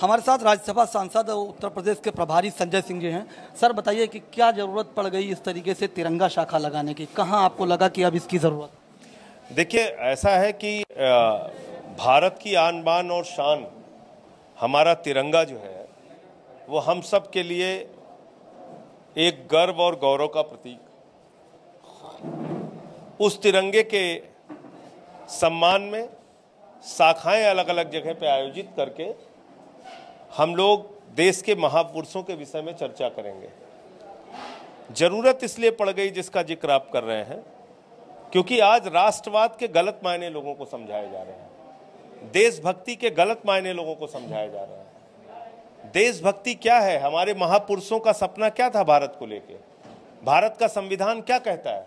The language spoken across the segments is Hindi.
हमारे साथ राज्यसभा सांसद उत्तर प्रदेश के प्रभारी संजय सिंह जी हैं सर बताइए कि क्या ज़रूरत पड़ गई इस तरीके से तिरंगा शाखा लगाने की कहाँ आपको लगा कि अब इसकी ज़रूरत देखिए ऐसा है कि भारत की आन बान और शान हमारा तिरंगा जो है वो हम सब के लिए एक गर्व और गौरव का प्रतीक उस तिरंगे के सम्मान में शाखाएं अलग अलग जगह पे आयोजित करके हम लोग देश के महापुरुषों के विषय में चर्चा करेंगे ज़रूरत इसलिए पड़ गई जिसका जिक्र आप कर रहे हैं क्योंकि आज राष्ट्रवाद के गलत मायने लोगों को समझाए जा रहे हैं देशभक्ति के गलत मायने लोगों को समझाए जा रहे हैं देशभक्ति क्या है हमारे महापुरुषों का सपना क्या था भारत को लेके भारत का संविधान क्या कहता है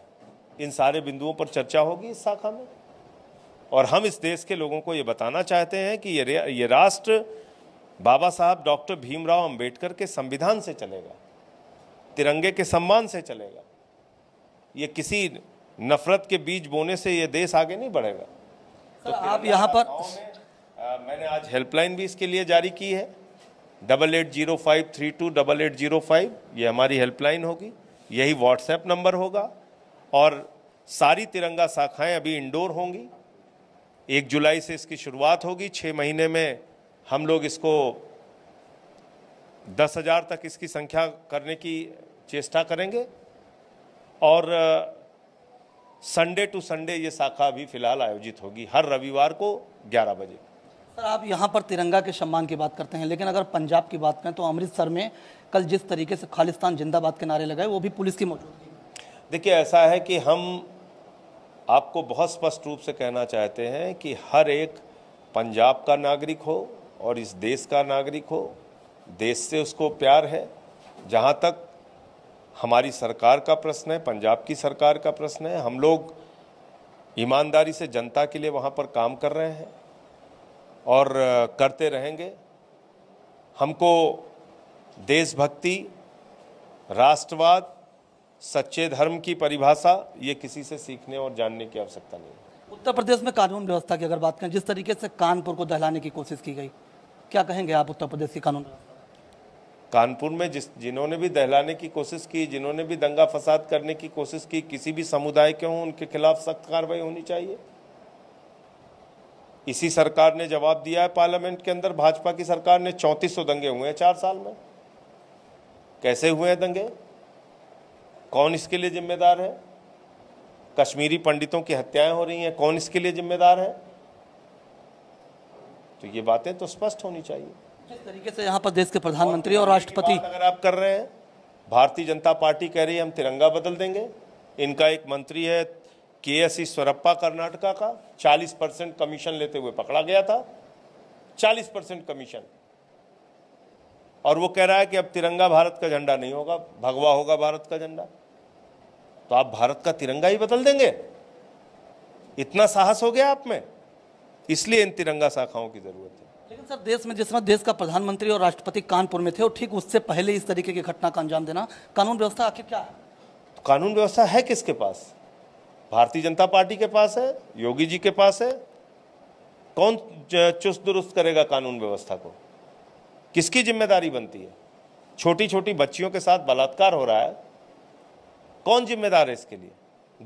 इन सारे बिंदुओं पर चर्चा होगी इस शाखा में और हम इस देश के लोगों को ये बताना चाहते हैं कि ये ये राष्ट्र बाबा साहब डॉक्टर भीमराव अंबेडकर के संविधान से चलेगा तिरंगे के सम्मान से चलेगा ये किसी नफरत के बीज बोने से ये देश आगे नहीं बढ़ेगा तो आप यहाँ पर आ, मैंने आज हेल्पलाइन भी इसके लिए जारी की है double eight zero five three two double eight zero five ये हमारी हेल्पलाइन होगी यही व्हाट्सएप नंबर होगा और सारी तिरंगा शाखाएं अभी इंडोर होंगी एक जुलाई से इसकी शुरुआत होगी छः महीने में हम लोग इसको दस हज़ार तक इसकी संख्या करने की चेष्टा करेंगे और संडे टू संडे ये शाखा भी फिलहाल आयोजित होगी हर रविवार को 11 बजे सर आप यहाँ पर तिरंगा के सम्मान की बात करते हैं लेकिन अगर पंजाब की बात करें तो अमृतसर में कल जिस तरीके से खालिस्तान जिंदाबाद के नारे लगाए वो भी पुलिस की मौजूदगी देखिए ऐसा है कि हम आपको बहुत स्पष्ट रूप से कहना चाहते हैं कि हर एक पंजाब का नागरिक हो और इस देश का नागरिक हो देश से उसको प्यार है जहाँ तक हमारी सरकार का प्रश्न है पंजाब की सरकार का प्रश्न है हम लोग ईमानदारी से जनता के लिए वहाँ पर काम कर रहे हैं और करते रहेंगे हमको देशभक्ति राष्ट्रवाद सच्चे धर्म की परिभाषा ये किसी से सीखने और जानने की आवश्यकता नहीं उत्तर प्रदेश में कानून व्यवस्था की अगर बात करें जिस तरीके से कानपुर को दहलाने की कोशिश की गई क्या कहेंगे आप उत्तर प्रदेश के कानून कानपुर में जिस जिन्होंने भी दहलाने की कोशिश की जिन्होंने भी दंगा फसाद करने की कोशिश की किसी भी समुदाय के हों उनके खिलाफ सख्त कार्रवाई होनी चाहिए इसी सरकार ने जवाब दिया है पार्लियामेंट के अंदर भाजपा की सरकार ने चौंतीस सौ दंगे हुए हैं चार साल में कैसे हुए हैं दंगे कौन इसके लिए जिम्मेदार है कश्मीरी पंडितों की हत्याएं हो रही हैं कौन इसके लिए जिम्मेदार है तो ये बातें तो स्पष्ट होनी चाहिए जिस तरीके से यहाँ पर देश के प्रधानमंत्री और, और राष्ट्रपति अगर आप कर रहे हैं भारतीय जनता पार्टी कह रही है हम तिरंगा बदल देंगे इनका एक मंत्री है के एस स्वरप्पा कर्नाटका का 40 परसेंट कमीशन लेते हुए पकड़ा गया था 40 परसेंट कमीशन और वो कह रहा है कि अब तिरंगा भारत का झंडा नहीं होगा भगवा होगा भारत का झंडा तो आप भारत का तिरंगा ही बदल देंगे इतना साहस हो गया आप में इसलिए इन तिरंगा शाखाओं की ज़रूरत है लेकिन सर देश में जिसमें देश का प्रधानमंत्री और राष्ट्रपति कानपुर में थे और ठीक उससे पहले इस तरीके की घटना का अंजाम देना कानून व्यवस्था आखिर क्या है तो कानून व्यवस्था है किसके पास भारतीय जनता पार्टी के पास है योगी जी के पास है कौन चुस्त दुरुस्त करेगा कानून व्यवस्था को किसकी जिम्मेदारी बनती है छोटी छोटी बच्चियों के साथ बलात्कार हो रहा है कौन जिम्मेदार है इसके लिए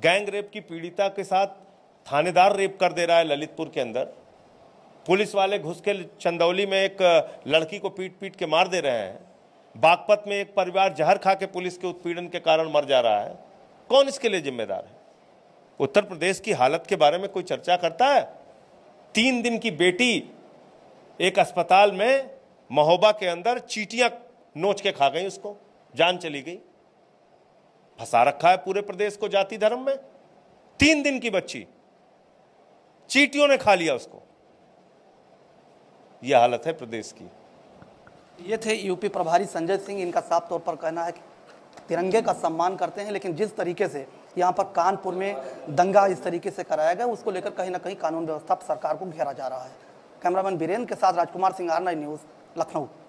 गैंग रेप की पीड़िता के साथ थानेदार रेप कर दे रहा है ललितपुर के अंदर पुलिस वाले घुस के चंदौली में एक लड़की को पीट पीट के मार दे रहे हैं बागपत में एक परिवार जहर खा के पुलिस के उत्पीड़न के कारण मर जा रहा है कौन इसके लिए जिम्मेदार है उत्तर प्रदेश की हालत के बारे में कोई चर्चा करता है तीन दिन की बेटी एक अस्पताल में महोबा के अंदर चीटियां नोच के खा गई उसको जान चली गई फंसा रखा है पूरे प्रदेश को जाति धर्म में तीन दिन की बच्ची चीटियों ने खा लिया उसको यह हालत है प्रदेश की ये थे यूपी प्रभारी संजय सिंह इनका साफ तौर पर कहना है कि तिरंगे का सम्मान करते हैं लेकिन जिस तरीके से यहाँ पर कानपुर में दंगा इस तरीके से कराया गया उसको लेकर कहीं ना कहीं कानून व्यवस्था सरकार को घेरा जा रहा है कैमरामैन बीरेन के साथ राजकुमार सिंह आर न्यूज़ लखनऊ